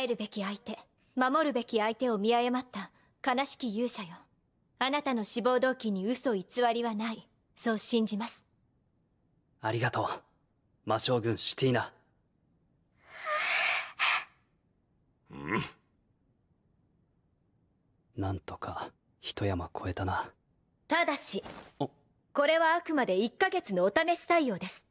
えるべき相手守るべき相手を見誤った悲しき勇者よあなたの志望動機に嘘偽りはないそう信じますありがとう魔将軍シュティーナうんなんとか一山越えたなただしこれはあくまで1ヶ月のお試し採用です